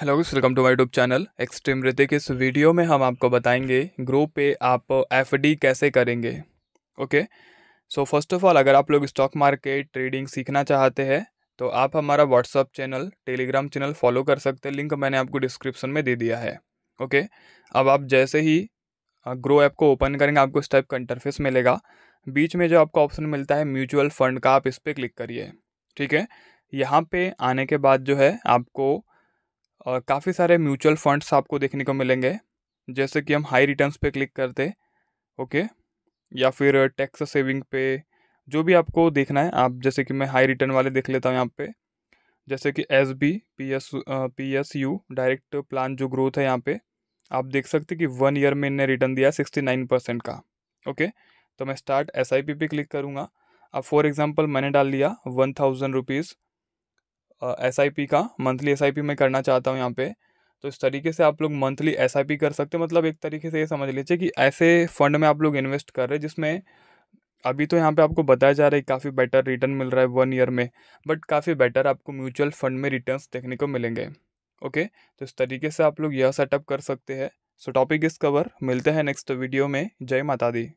Hello welcome to my YouTube channel Extreme Hrithik इस video में हम आपको बताएंगे ग्रुप पे आप एफडी कैसे करेंगे okay so first of all अगर आप लोग स्टॉक मार्केट ट्रेडिंग सीखना चाहते हैं तो आप हमारा WhatsApp channel Telegram channel follow कर सकते हैं लिंक मैंने आपको डिस्क्रिप्शन में दे दिया है ओके okay? अब आप जैसे ही ग्रो ऐप को ओपन करेंगे आपको इस टाइप का इंटरफेस मिलेगा बीच में जो आपको ऑप्शन मिलता है म्यूचुअल फंड का आप इस पर क्लिक करिए ठीक है यहाँ पे आने के बाद जो है आपको और काफ़ी सारे म्यूचुअल फंड्स आपको देखने को मिलेंगे जैसे कि हम हाई रिटर्न्स पे क्लिक करते ओके या फिर टैक्स सेविंग पे जो भी आपको देखना है आप जैसे कि मैं हाई रिटर्न वाले देख लेता हूँ यहाँ पे जैसे कि S B P S P S U direct plan जो ग्रोथ है यहाँ पे आप देख सकते कि वन ईयर में इन्हें रिटर्न दिया सिक्सटी नाइन परसेंट का ओके तो मैं स्टार्ट एस आई पी पे क्लिक करूँगा अब फॉर एग्ज़ाम्पल मैंने डाल लिया one thousand rupees S I P का मंथली एस आई पी मैं करना चाहता हूँ यहाँ पे तो इस तरीके से आप लोग मंथली एस आई पी कर सकते हो मतलब एक तरीके से ये समझ लीजिए कि ऐसे फंड में आप लोग इन्वेस्ट कर रहे हैं जिसमें अभी तो यहाँ पे आपको बताया जा रहा है काफ़ी बेटर रिटर्न मिल रहा है वन ईयर में बट काफ़ी बेटर आपको म्यूचुअल फंड में रिटर्न देखने को मिलेंगे ओके तो इस तरीके से आप लोग यह सेटअप कर सकते हैं सो टॉपिक इस कवर मिलते हैं नेक्स्ट वीडियो में जय माता दी